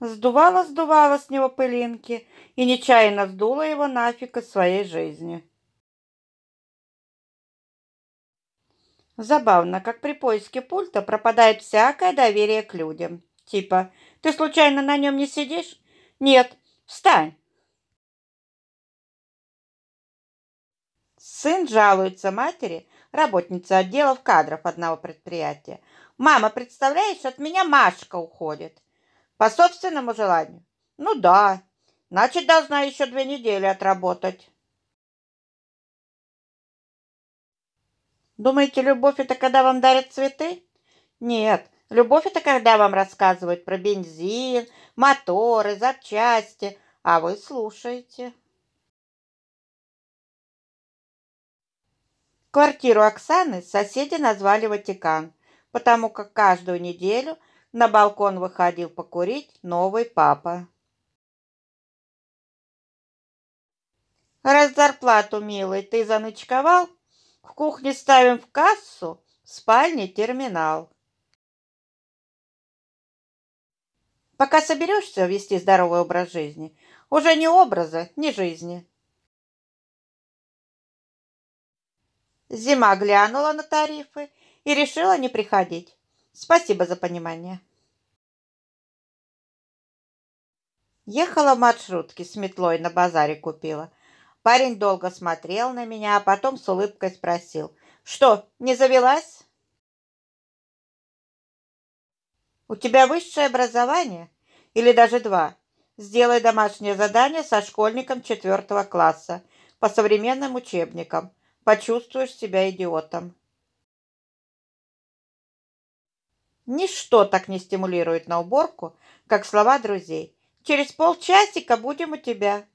Сдувала, сдувала с него пылинки и нечаянно сдула его нафиг из своей жизни. Забавно, как при поиске пульта пропадает всякое доверие к людям. Типа, ты случайно на нем не сидишь? Нет, встань. Сын жалуется матери, работнице отделов кадров одного предприятия. «Мама, представляешь, от меня Машка уходит. По собственному желанию? Ну да. Значит, должна еще две недели отработать. Думаете, любовь это когда вам дарят цветы? Нет, любовь это когда вам рассказывают про бензин, моторы, запчасти, а вы слушаете. Квартиру Оксаны соседи назвали Ватикан, потому как каждую неделю – на балкон выходил покурить новый папа. Раз зарплату, милый, ты заночковал, в кухне ставим в кассу, в спальне терминал. Пока соберешься вести здоровый образ жизни, уже ни образа, ни жизни. Зима глянула на тарифы и решила не приходить. Спасибо за понимание. Ехала в маршрутке с метлой на базаре купила. Парень долго смотрел на меня, а потом с улыбкой спросил. «Что, не завелась?» «У тебя высшее образование? Или даже два? Сделай домашнее задание со школьником четвертого класса по современным учебникам. Почувствуешь себя идиотом». Ничто так не стимулирует на уборку, как слова друзей. «Через полчасика будем у тебя».